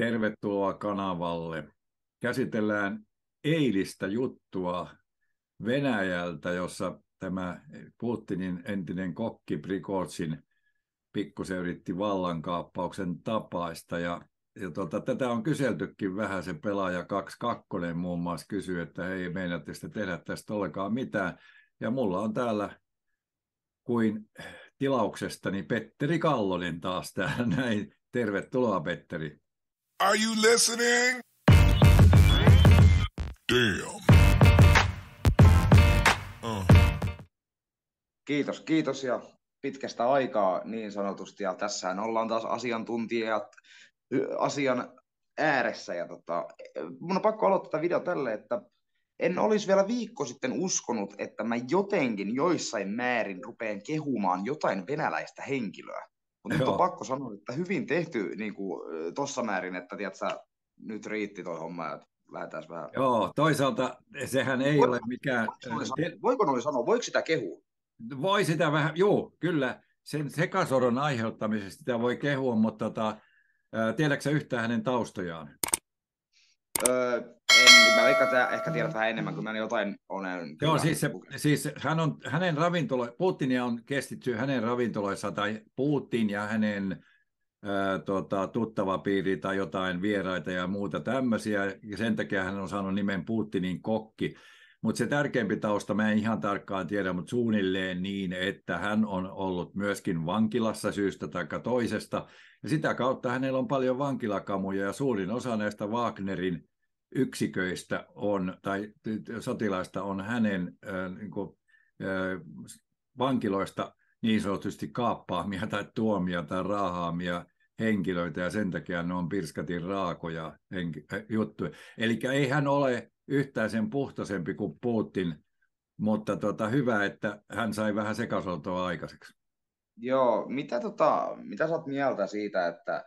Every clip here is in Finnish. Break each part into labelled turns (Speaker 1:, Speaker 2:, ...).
Speaker 1: Tervetuloa kanavalle. Käsitellään eilistä juttua Venäjältä, jossa tämä Putinin entinen kokki Prikotsin pikkusen yritti vallankaappauksen tapaista. Ja, ja tuota, tätä on kyseltykin vähän, se pelaaja 22 muun muassa kysyy, että hei, meinaatte sitä tehdä tästä ollenkaan mitään. Ja mulla on täällä kuin tilauksestani Petteri Kallonen taas täällä näin. Tervetuloa Petteri.
Speaker 2: Are you listening? Damn. Uh. Kiitos, kiitos ja pitkästä aikaa niin sanotusti. Ja tässähän ollaan taas asiantuntijat asian ääressä. Ja tota, mun on pakko aloittaa tätä video tälle, että en olisi vielä viikko sitten uskonut, että mä jotenkin joissain määrin rupean kehumaan jotain venäläistä henkilöä. Mutta nyt on pakko sanoa, että hyvin tehty niin kuin, tossa määrin, että tiedätkö, nyt riitti toi homma, että lähdetään vähän. Joo,
Speaker 1: toisaalta sehän ei voi, ole mikään...
Speaker 2: Voiko noin sanoa, voiko sitä kehua?
Speaker 1: Voi sitä vähän, joo, kyllä. Sen sekasodon aiheuttamisesta sitä voi kehua, mutta tota, tiedätkö yhtään hänen taustojaan? Öö, en, mä veikkaan, että ehkä tiedät mm. vähän enemmän, kun mä jotain olen. Joo, siis, se, siis hän on, hänen ravintolo, Putinia on kestitty hänen ravintoloissa tai Putin ja hänen ää, tota, tuttava piiri tai jotain vieraita ja muuta tämmöisiä. Ja sen takia hän on saanut nimen Putinin kokki. Mutta se tärkeämpi tausta, mä en ihan tarkkaan tiedä, mutta suunnilleen niin, että hän on ollut myöskin vankilassa syystä tai toisesta. Ja sitä kautta hänellä on paljon vankilakamuja ja suurin osa näistä Wagnerin yksiköistä on, tai sotilaista on hänen äh, niin kuin, äh, vankiloista niin sanotusti kaappaamia tai tuomia tai raahaamia henkilöitä, ja sen takia ne on pirskatin raakoja henki- äh, juttuja. Eli ei hän ole yhtään sen puhtaisempi kuin Putin, mutta tota, hyvä, että hän sai vähän sekasoltoa aikaiseksi.
Speaker 2: Joo, mitä, tota, mitä sä oot mieltä siitä, että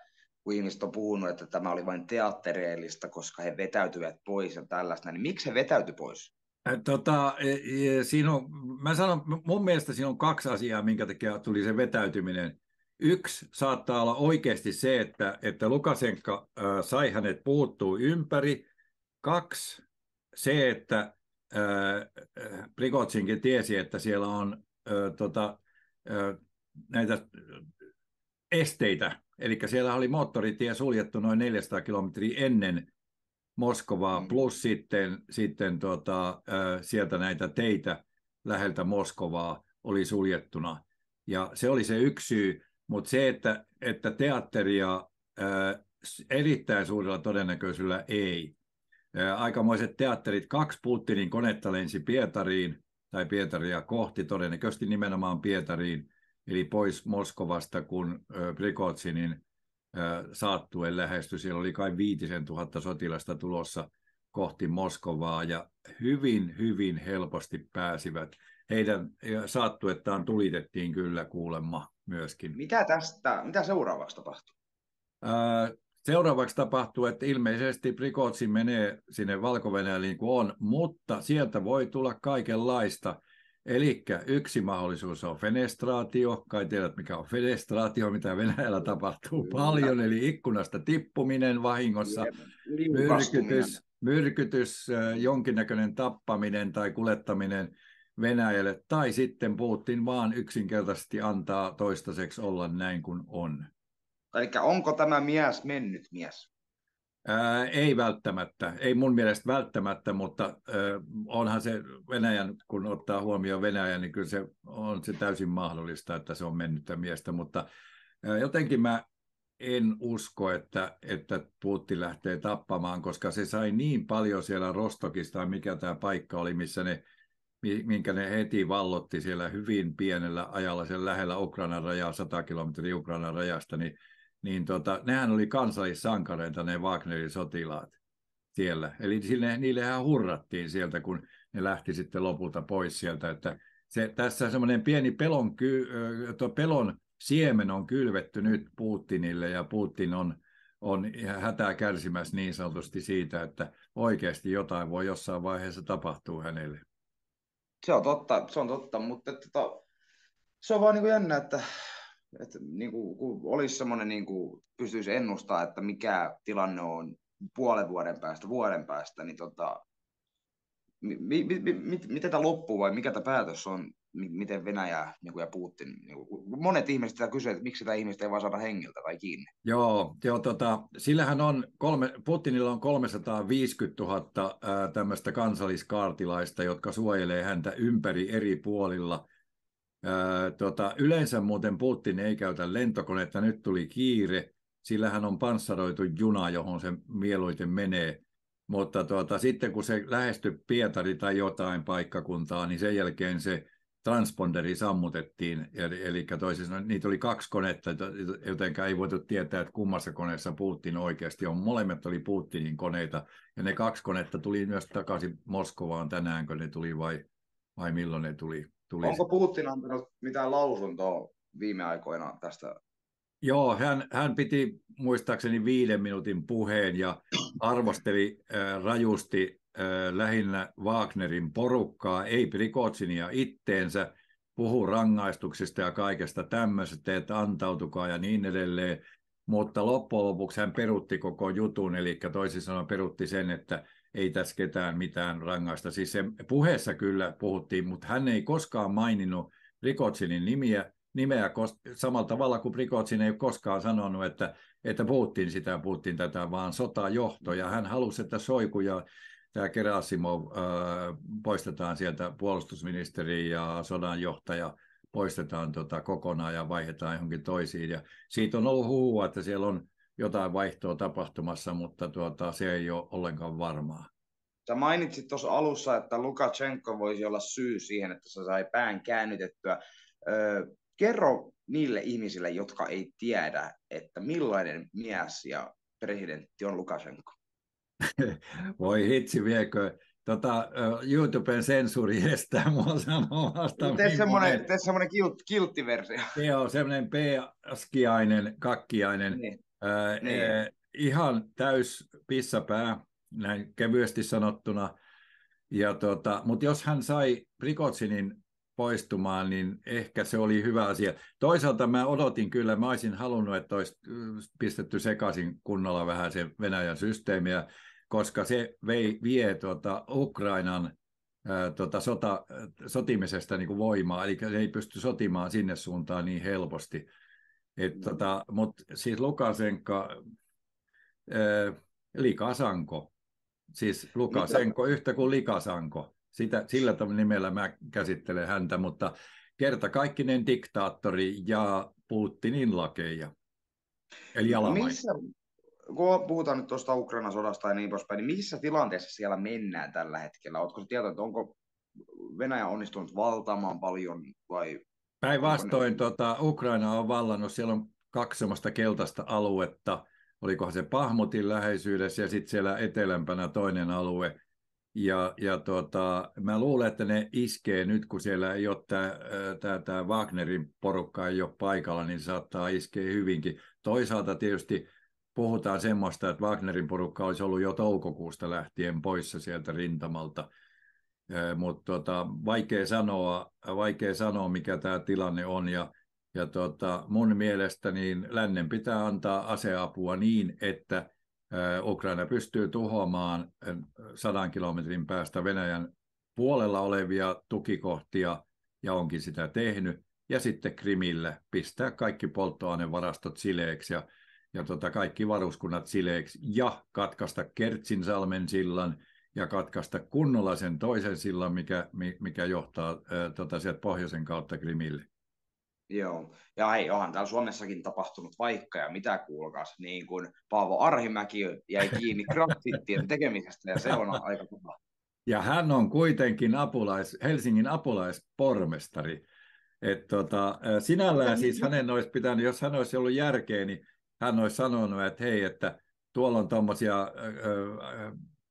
Speaker 2: ihmiset on puhunut, että tämä oli vain teattereellista, koska he vetäytyvät pois ja tällaista, niin miksi he vetäytyi pois?
Speaker 1: Äh, tota, e, e, siinä on, mä sanon, mun mielestä siinä on kaksi asiaa, minkä takia tuli se vetäytyminen. Yksi saattaa olla oikeasti se, että, että Lukasenka äh, sai hänet puuttuu ympäri. Kaksi, se, että äh, Prigotsinkin tiesi, että siellä on äh, tota, näitä esteitä Eli siellä oli moottoritie suljettu noin 400 kilometriä ennen Moskovaa, mm. plus sitten, sitten tota, sieltä näitä teitä läheltä Moskovaa oli suljettuna. Ja se oli se yksi syy, mutta se, että, että teatteria erittäin suurella todennäköisyydellä ei. aikamoiset teatterit, kaksi Putinin konetta lensi Pietariin, tai Pietaria kohti, todennäköisesti nimenomaan Pietariin, eli pois Moskovasta, kun Prikotsinin saattuen lähesty. Siellä oli kai viitisen tuhatta sotilasta tulossa kohti Moskovaa ja hyvin, hyvin helposti pääsivät. Heidän saattuettaan tulitettiin kyllä kuulemma myöskin.
Speaker 2: Mitä, tästä, mitä seuraavaksi tapahtuu
Speaker 1: Seuraavaksi tapahtuu, että ilmeisesti Prikotsi menee sinne valko niin kuin on, mutta sieltä voi tulla kaikenlaista – Eli yksi mahdollisuus on fenestraatio. Kai tiedät, mikä on fenestraatio, mitä Venäjällä tapahtuu paljon, eli ikkunasta tippuminen vahingossa,
Speaker 2: myrkytys,
Speaker 1: myrkytys, jonkinnäköinen tappaminen tai kulettaminen Venäjälle, tai sitten Putin vaan yksinkertaisesti antaa toistaiseksi olla näin kuin on.
Speaker 2: Eli onko tämä mies mennyt mies?
Speaker 1: Ää, ei välttämättä, ei mun mielestä välttämättä, mutta ää, onhan se Venäjän, kun ottaa huomioon Venäjän, niin kyllä se on se täysin mahdollista, että se on mennyttä miestä, mutta ää, jotenkin mä en usko, että, että Putti lähtee tappamaan, koska se sai niin paljon siellä Rostokista, mikä tämä paikka oli, missä ne, minkä ne heti vallotti siellä hyvin pienellä ajalla, sen lähellä Ukrainan rajaa, 100 kilometriä Ukrainan rajasta, niin niin tota, nehän oli kansallissankareita ne Wagnerin sotilaat siellä. Eli sille, niillehän hurrattiin sieltä, kun ne lähti sitten lopulta pois sieltä. Että se, tässä semmoinen pieni pelon, ky, pelon siemen on kylvetty nyt Putinille ja Putin on, on hätää kärsimässä niin sanotusti siitä, että oikeasti jotain voi jossain vaiheessa tapahtua hänelle.
Speaker 2: Se on totta, se on totta mutta to, tota, se on vaan niin jännä, että että niin kuin, kun olisi semmoinen, niin kuin pystyisi ennustaa, että mikä tilanne on puolen vuoden päästä, vuoden päästä, niin tota, mi, mi, mi, mit, miten tämä loppuu vai mikä tämä päätös on, miten Venäjä niin kuin, ja Putin, niin kuin, monet ihmiset sitä kysyvät, että miksi tämä ihmistä ei vaan saada hengiltä tai kiinni.
Speaker 1: Joo, joo tota, sillähän on, kolme, Putinilla on 350 000 ää, tämmöistä kansalliskaartilaista, jotka suojelee häntä ympäri eri puolilla – Öö, tota, yleensä muuten Putin ei käytä lentokonetta, nyt tuli kiire, sillä hän on panssaroitu juna, johon se mieluiten menee. Mutta tuota, sitten kun se lähestyi Pietari tai jotain paikkakuntaa, niin sen jälkeen se transponderi sammutettiin, eli, eli toisin sanoen niitä oli kaksi konetta, jotenka ei voitu tietää, että kummassa koneessa Putin oikeasti on. Molemmat oli Putinin koneita, ja ne kaksi konetta tuli myös takaisin Moskovaan tänäänkö ne tuli vai, vai milloin ne tuli tuli... Onko
Speaker 2: Putin antanut mitään lausuntoa viime aikoina tästä?
Speaker 1: Joo, hän, hän piti muistaakseni viiden minuutin puheen ja arvosteli äh, rajusti äh, lähinnä Wagnerin porukkaa, ei Prikotsinia itteensä, puhu rangaistuksista ja kaikesta tämmöisestä, että antautukaa ja niin edelleen. Mutta loppujen lopuksi hän perutti koko jutun, eli toisin sanoen perutti sen, että ei tässä ketään mitään rangaista. Siis se puheessa kyllä puhuttiin, mutta hän ei koskaan maininnut Rikotsinin nimiä, nimeä samalla tavalla kuin Rikotsin ei koskaan sanonut, että, että puhuttiin sitä, puhuttiin tätä, vaan sotajohto. Ja hän halusi, että Soiku ja tämä Kerasimo äh, poistetaan sieltä puolustusministeri ja sodanjohtaja poistetaan tota kokonaan ja vaihdetaan johonkin toisiin. Ja siitä on ollut huhua, että siellä on jotain vaihtoa tapahtumassa, mutta tuota, se ei ole ollenkaan varmaa.
Speaker 2: Sä mainitsit tuossa alussa, että Lukashenko voisi olla syy siihen, että se sai pään käännytettyä. Öö, kerro niille ihmisille, jotka ei tiedä, että millainen mies ja presidentti
Speaker 1: on Lukashenko. Voi hitsi viekö. Tota, YouTuben sensuuri estää mua sanomasta. Tee semmoinen,
Speaker 2: semmoinen kilt, kilttiversio.
Speaker 1: Joo, semmoinen p-askiainen, kakkiainen. Niin. Ää, niin. ihan täys pissapää, näin kevyesti sanottuna. Ja tota, Mutta jos hän sai Prikotsinin poistumaan, niin ehkä se oli hyvä asia. Toisaalta mä odotin kyllä, mä olisin halunnut, että olisi pistetty sekaisin kunnolla vähän se Venäjän systeemiä, koska se vei, vie tuota Ukrainan ää, tuota sota, sotimisesta niin kuin voimaa, eli se ei pysty sotimaan sinne suuntaan niin helposti. Et, mm. tota, Mutta siis Lukasenka, äh, öö, Likasanko, siis Lukasenko Mitä? yhtä kuin Likasanko. Sitä, sillä nimellä mä käsittelen häntä, mutta kaikkinen diktaattori ja Putinin lakeja. Eli Missä,
Speaker 2: kun puhutaan nyt tuosta Ukrainan sodasta ja niin poispäin, niin missä tilanteessa siellä mennään tällä hetkellä? Oletko tietoa, että onko Venäjä onnistunut valtaamaan paljon vai
Speaker 1: Päinvastoin tota, Ukraina on vallannut, siellä on kaksi semmoista keltaista aluetta, olikohan se Pahmutin läheisyydessä ja sitten siellä etelämpänä toinen alue. Ja, ja tota, mä luulen, että ne iskee nyt, kun siellä ei ole tämä Wagnerin porukka ei ole paikalla, niin saattaa iskeä hyvinkin. Toisaalta tietysti puhutaan semmoista, että Wagnerin porukka olisi ollut jo toukokuusta lähtien poissa sieltä rintamalta – mutta tota, vaikea, sanoa, vaikea sanoa, mikä tämä tilanne on. Ja, ja tota, mun mielestä niin lännen pitää antaa aseapua niin, että Ukraina pystyy tuhoamaan sadan kilometrin päästä Venäjän puolella olevia tukikohtia, ja onkin sitä tehnyt, ja sitten Krimille pistää kaikki polttoainevarastot sileeksi ja, ja tota, kaikki varuskunnat sileeksi, ja katkaista Kertsinsalmen sillan, ja katkaista kunnolla sen toisen sillan, mikä, mikä johtaa ää, tota, sieltä pohjoisen kautta Krimille. Joo,
Speaker 2: ja hei, onhan täällä Suomessakin tapahtunut vaikka ja mitä kuulkaas, niin kuin Paavo Arhimäki jäi kiinni graffitien tekemisestä ja se on aika kova.
Speaker 1: Ja hän on kuitenkin apulais, Helsingin apulaispormestari. Et tota, sinällään siis hänen olisi pitänyt, jos hän olisi ollut järkeä, niin hän olisi sanonut, että hei, että tuolla on tuommoisia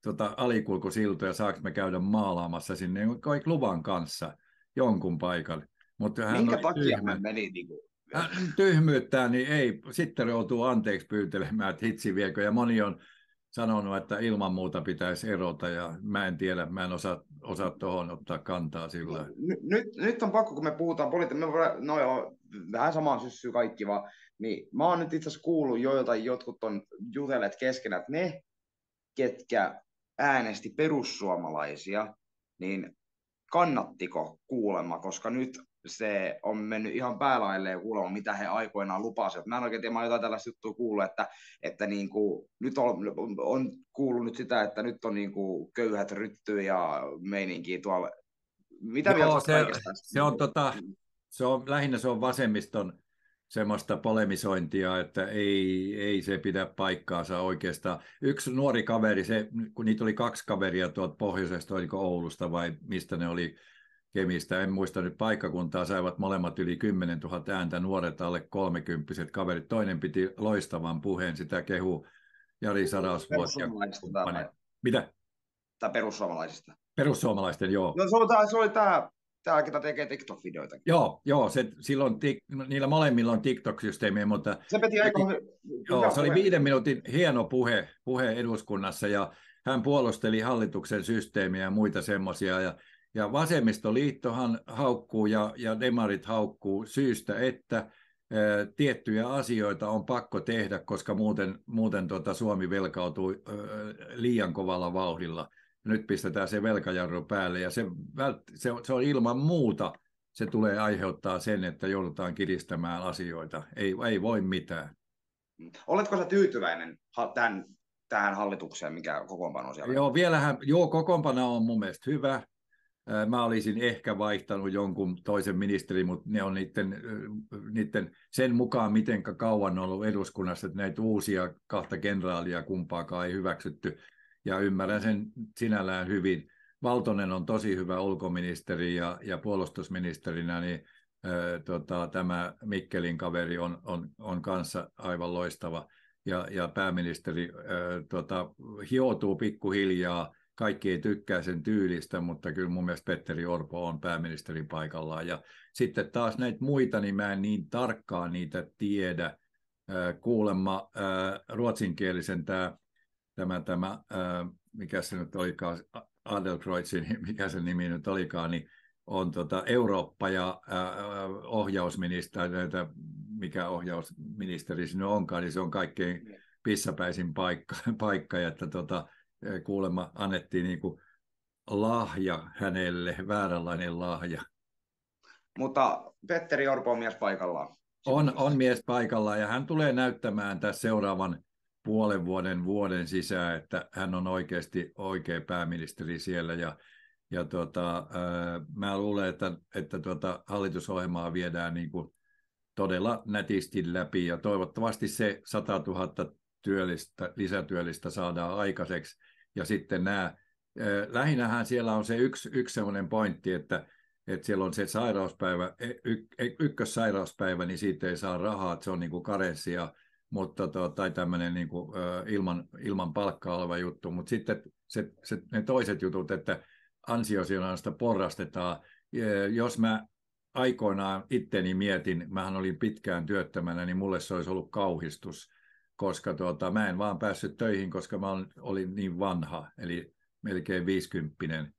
Speaker 1: tota, alikulkusiltoja, saanko me käydä maalaamassa sinne kaikki luvan kanssa jonkun paikan. Mutta hän Minkä takia tyhmä. Niinku? hän meni niin kuin hän tyhmyyttää, niin ei, sitten joutuu anteeksi pyytelemään, että hitsi viekö. Ja moni on sanonut, että ilman muuta pitäisi erota, ja mä en tiedä, mä en osaa, osaa tuohon ottaa kantaa sillä.
Speaker 2: Niin, nyt, nyt on pakko, kun me puhutaan politiikkaa, no joo, vähän samaan syssyyn kaikki vaan, niin mä oon nyt itse asiassa kuullut joilta jotkut on jutelleet keskenään, että ne, ketkä äänesti perussuomalaisia, niin kannattiko kuulemma, koska nyt se on mennyt ihan päälailleen kuulemma, mitä he aikoinaan lupasivat. Mä en oikein tiedä, mä jotain tällaista juttua kuullut, että, että niin kuin, nyt on, on kuullut nyt sitä, että nyt on niin kuin köyhät rytty ja meininkiä tuolla.
Speaker 1: Mitä Joo, se, se, on, tota, se on, lähinnä se on vasemmiston semmoista polemisointia, että ei, ei se pidä paikkaansa oikeastaan. Yksi nuori kaveri, se, kun niitä oli kaksi kaveria tuolta pohjoisesta, oliko Oulusta vai mistä ne oli, Kemistä, en muista nyt paikkakuntaa, saivat molemmat yli 10 000 ääntä, nuoret alle kolmekymppiset kaverit. Toinen piti loistavan puheen, sitä kehu Jari Sarausvuosi. Mitä? Tämä perussuomalaisista. Perussuomalaisten, joo. No
Speaker 2: se, on, se oli tämä tämä, ketä tekee TikTok-videoita.
Speaker 1: Joo, joo se, silloin tik, no, niillä molemmilla on tiktok systeemiä mutta... Se piti aika
Speaker 2: Joo, se oli viiden
Speaker 1: minuutin hieno puhe, puhe eduskunnassa, ja hän puolusteli hallituksen systeemiä ja muita semmoisia, ja, ja vasemmistoliittohan haukkuu ja, ja demarit haukkuu syystä, että tiettyjä asioita on pakko tehdä, koska muuten, muuten tuota Suomi velkautuu liian kovalla vauhdilla nyt pistetään se velkajarru päälle ja se, vält, se, se on ilman muuta, se tulee aiheuttaa sen, että joudutaan kiristämään asioita. Ei, ei voi mitään.
Speaker 2: Oletko sä tyytyväinen tämän,
Speaker 1: tähän hallitukseen, mikä kokoonpano siellä Joo, vielähän, joo, kokoonpano on mun mielestä hyvä. Mä olisin ehkä vaihtanut jonkun toisen ministerin, mutta ne on niiden, niiden sen mukaan, miten kauan on ollut eduskunnassa, että näitä uusia kahta kenraalia kumpaakaan ei hyväksytty ja ymmärrän sen sinällään hyvin. Valtonen on tosi hyvä ulkoministeri ja, ja puolustusministerinä, niin ö, tota, tämä Mikkelin kaveri on, on, on kanssa aivan loistava. Ja, ja pääministeri ö, tota, hioutuu pikkuhiljaa. Kaikki ei tykkää sen tyylistä, mutta kyllä mun mielestä Petteri Orpo on pääministerin paikallaan. Ja sitten taas näitä muita, niin mä en niin tarkkaan niitä tiedä. kuulemma ruotsinkielisen tämä tämä, tämä äh, mikä se nyt olikaan, Adelkreutsin, niin mikä se nimi nyt olikaan, niin on tota Eurooppa ja äh, ohjausministeri, näitä, mikä ohjausministeri sinne onkaan, niin se on kaikkein niin. pissapäisin paikka, paikka ja että tota, kuulemma annettiin niin kuin lahja hänelle, vääränlainen lahja. Mutta Petteri Orpo on mies paikallaan. On, on mies paikallaan ja hän tulee näyttämään tässä seuraavan puolen vuoden vuoden sisään, että hän on oikeasti oikea pääministeri siellä ja, ja tota, ää, mä luulen, että, että tota hallitusohjelmaa viedään niin kuin todella nätisti läpi ja toivottavasti se 100 000 työllistä, lisätyöllistä saadaan aikaiseksi ja sitten nämä, lähinnähän siellä on se yksi, yksi sellainen pointti, että että siellä on se sairauspäivä, e, e, ykkössairauspäivä, niin siitä ei saa rahaa, että se on niin kuin karenssia. ja mutta to, tai tämmöinen niin kuin, ilman, ilman palkkaa oleva juttu, mutta sitten se, se, ne toiset jutut, että ansiosidonnaista porrastetaan. Jos mä aikoinaan itteni mietin, mähän olin pitkään työttömänä, niin mulle se olisi ollut kauhistus, koska tuota, mä en vaan päässyt töihin, koska mä olin niin vanha, eli melkein viisikymppinen,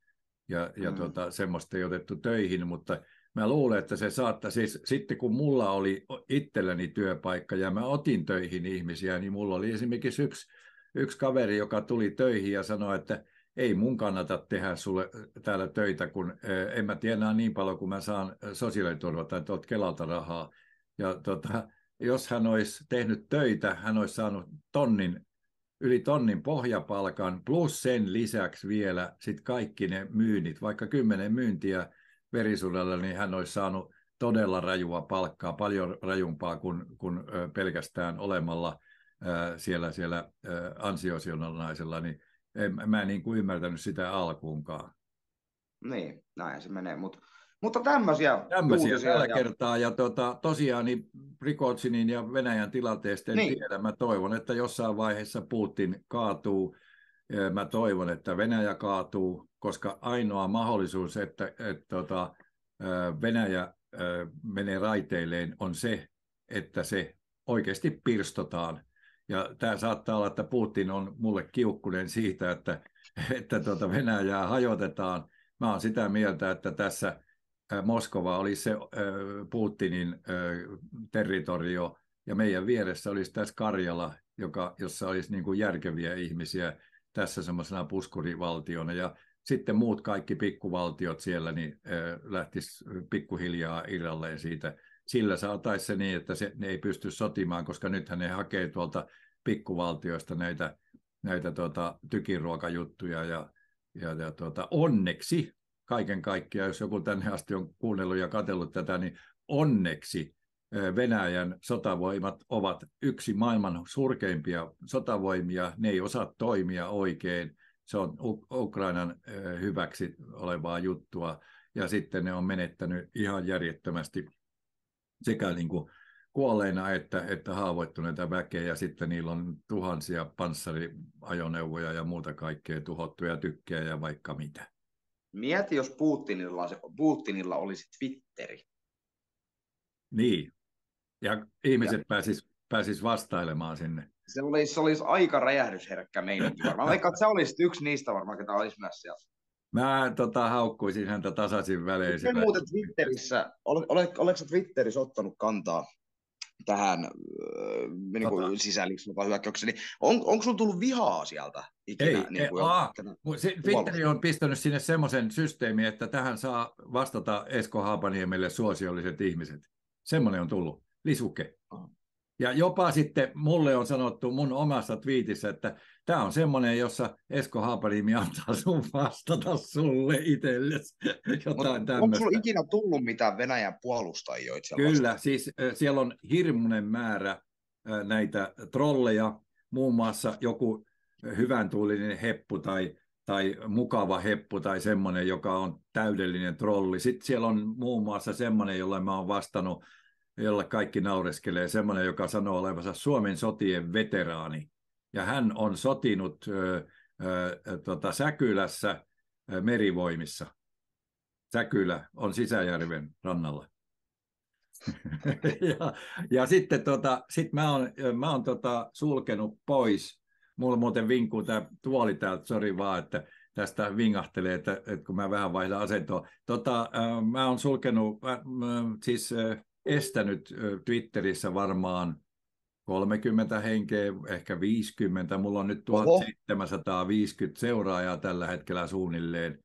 Speaker 1: ja, ja mm. tuota, semmoista ei otettu töihin, mutta mä luulen, että se saattaa, siis sitten kun mulla oli itselläni työpaikka ja mä otin töihin ihmisiä, niin mulla oli esimerkiksi yksi, yksi kaveri, joka tuli töihin ja sanoi, että ei mun kannata tehdä sulle äh, täällä töitä, kun äh, en mä tienaa niin paljon, kun mä saan äh, sosiaaliturvaa tai tuolta Kelalta rahaa. Ja tota, jos hän olisi tehnyt töitä, hän olisi saanut tonnin, yli tonnin pohjapalkan, plus sen lisäksi vielä sit kaikki ne myynnit, vaikka kymmenen myyntiä, verisuudella, niin hän olisi saanut todella rajua palkkaa, paljon rajumpaa kuin, kuin pelkästään olemalla siellä, siellä ansiosidonnaisella, niin en, mä en niin kuin ymmärtänyt sitä alkuunkaan. Niin, näin se menee, mutta mutta
Speaker 2: tämmöisiä. Tämmöisiä tällä ja... kertaa.
Speaker 1: Ja tota, tosiaan niin Prikotsinin ja Venäjän tilanteesta en niin. tiedä. Mä toivon, että jossain vaiheessa Putin kaatuu mä toivon, että Venäjä kaatuu, koska ainoa mahdollisuus, että, että että tota, Venäjä menee raiteilleen, on se, että se oikeasti pirstotaan. Ja tämä saattaa olla, että Putin on mulle kiukkunen siitä, että, että tuota Venäjää hajotetaan. Mä oon sitä mieltä, että tässä Moskova oli se Putinin territorio, ja meidän vieressä olisi tässä Karjala, joka, jossa olisi niin kuin järkeviä ihmisiä, tässä semmoisena puskurivaltiona ja sitten muut kaikki pikkuvaltiot siellä niin lähtis pikkuhiljaa irralleen siitä. Sillä saataisiin se niin, että se, ne ei pysty sotimaan, koska nythän ne hakee tuolta pikkuvaltioista näitä, näitä tuota, tykiruokajuttuja ja, ja, ja tuota, onneksi kaiken kaikkiaan, jos joku tänne asti on kuunnellut ja katsellut tätä, niin onneksi Venäjän sotavoimat ovat yksi maailman surkeimpia sotavoimia. Ne ei osaa toimia oikein. Se on Ukrainan hyväksi olevaa juttua. Ja sitten ne on menettänyt ihan järjettömästi sekä niin kuin kuolleina että, että haavoittuneita väkeä. Ja sitten niillä on tuhansia panssariajoneuvoja ja muuta kaikkea tuhottuja tykkejä ja vaikka mitä.
Speaker 2: Mieti, jos Putinilla, Putinilla olisi Twitteri.
Speaker 1: Niin, ja ihmiset ja. pääsis, pääsis vastailemaan sinne.
Speaker 2: Se olisi, se olisi aika räjähdysherkkä meininki varmaan. Vaikka sä olisit yksi niistä varmaan, ketä olisi myös siellä.
Speaker 1: Mä tota, haukkuisin häntä tasaisin välein. Miten muuten
Speaker 2: Twitterissä, olet, olet, oletko Twitterissä ottanut kantaa tähän äh, niin kuin tota- sisällissotahyökkäykseen, niin on, onko sinulla tullut vihaa sieltä ikinä? Ei, niin kuin ei,
Speaker 1: tämän, se, Twitteri on pistänyt sinne semmoisen systeemin, että tähän saa vastata Esko Haapaniemelle suosiolliset ihmiset. Semmoinen on tullut lisuke. Ja jopa sitten mulle on sanottu mun omassa twiitissä, että tämä on semmoinen, jossa Esko Haapaliimi antaa sun vastata sulle itsellesi jotain no, tämmöistä. Onko sulla
Speaker 2: ikinä tullut mitään Venäjän puolustajia itse Kyllä,
Speaker 1: siis siellä on hirmuinen määrä näitä trolleja, muun muassa joku hyvän tuulinen heppu tai, tai mukava heppu tai semmoinen, joka on täydellinen trolli. Sitten siellä on muun muassa semmoinen, jolle mä oon vastannut jolla kaikki naureskelee, semmoinen, joka sanoo olevansa Suomen sotien veteraani. Ja hän on sotinut ö, ö, tota, Säkylässä ö, merivoimissa. Säkylä on Sisäjärven rannalla. ja, ja sitten tota, sit mä oon, mä oon tota, sulkenut pois. Mulla muuten vinkuu tämä tuoli täältä, sori vaan, että tästä vingahtelee, että, että kun mä vähän vaihdan asentoa. Tota, äh, mä oon sulkenut, äh, siis äh, estänyt Twitterissä varmaan 30 henkeä, ehkä 50. Mulla on nyt 1750 seuraajaa tällä hetkellä suunnilleen.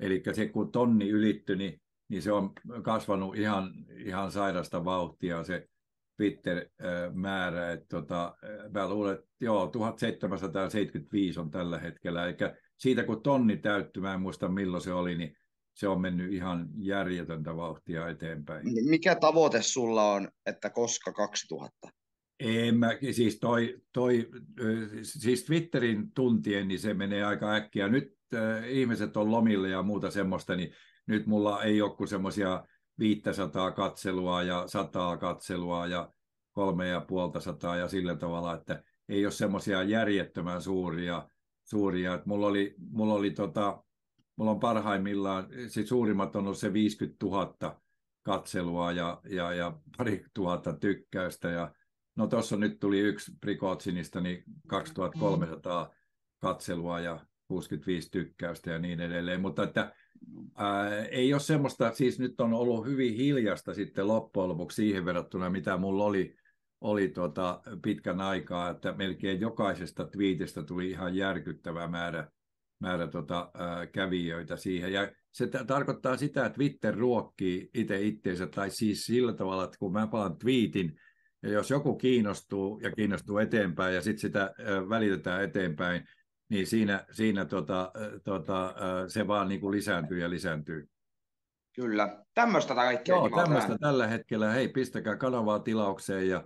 Speaker 1: Eli se kun tonni ylitty, niin, niin se on kasvanut ihan, ihan sairasta vauhtia se Twitter-määrä. Että tota, mä luulen, että joo, 1775 on tällä hetkellä. Eli siitä kun tonni täytty, mä en muista milloin se oli, niin se on mennyt ihan järjetöntä vauhtia eteenpäin.
Speaker 2: Mikä tavoite sulla on, että koska
Speaker 1: 2000? En mä, siis, toi, toi, siis Twitterin tuntien niin se menee aika äkkiä. Nyt äh, ihmiset on lomilla ja muuta semmoista, niin nyt mulla ei ole kuin semmoisia 500 katselua ja 100 katselua ja kolme ja puolta sataa ja sillä tavalla, että ei ole semmoisia järjettömän suuria, suuria. Et mulla oli, mulla oli tota, mulla on parhaimmillaan, sit siis suurimmat on ollut se 50 000 katselua ja, ja, ja pari tuhatta tykkäystä. Ja, no tuossa nyt tuli yksi Prikotsinista, niin 2300 katselua ja 65 tykkäystä ja niin edelleen. Mutta että, ää, ei ole semmoista, siis nyt on ollut hyvin hiljasta sitten loppujen lopuksi siihen verrattuna, mitä mulla oli, oli tuota pitkän aikaa, että melkein jokaisesta twiitistä tuli ihan järkyttävä määrä määrä tota, ää, kävijöitä siihen. Ja se t- tarkoittaa sitä, että Twitter ruokkii itse itteensä, tai siis sillä tavalla, että kun mä palaan twiitin, ja jos joku kiinnostuu ja kiinnostuu eteenpäin ja sitten sitä ää, välitetään eteenpäin, niin siinä, siinä tota, ää, tota, ää, se vaan niin kuin lisääntyy ja lisääntyy. Kyllä, tämmöistä
Speaker 2: kaikkea. Joo, tämmöistä
Speaker 1: tällä hetkellä. Hei, pistäkää kanavaa tilaukseen ja,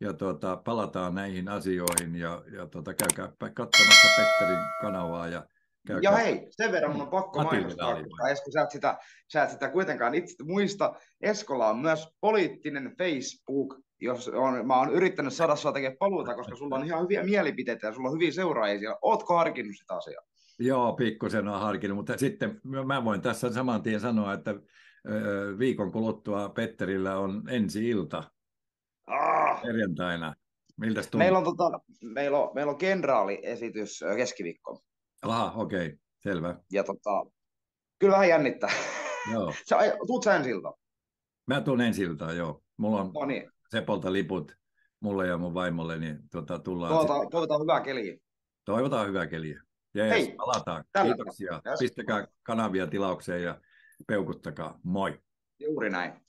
Speaker 1: ja tota, palataan näihin asioihin ja, ja tota, käykää katsomassa Petterin kanavaa ja Käykää. Ja hei,
Speaker 2: sen verran mun on pakko mainostaa, koska Esko, sä et, sitä, sä et sitä kuitenkaan itse muista. Eskolla on myös poliittinen Facebook, jos on, mä oon yrittänyt saada sua tekemään paluuta, koska sulla on ihan hyviä mielipiteitä ja sulla on hyviä seuraajia siellä. Ootko harkinnut sitä asiaa?
Speaker 1: Joo, pikkusen on harkinnut, mutta sitten mä voin tässä saman tien sanoa, että viikon kuluttua Petterillä on ensi ilta ah. perjantaina. Meillä on,
Speaker 2: tota, meillä on, meillä on kenraaliesitys
Speaker 1: keskiviikkoon. Aha, okei, okay. selvä. Ja tota, kyllä vähän jännittää. Joo. sä, tuut sä ensi Mä tuun ensi iltaan, joo. Mulla on no niin. Sepolta liput mulle ja mun vaimolle, niin tota, tullaan. Toivotaan, sitten.
Speaker 2: toivotaan hyvää keliä.
Speaker 1: Toivotaan hyvää keliä. Jees, Hei, palataan. Kiitoksia. Tällä. Pistäkää kanavia tilaukseen ja peukuttakaa. Moi. Juuri näin.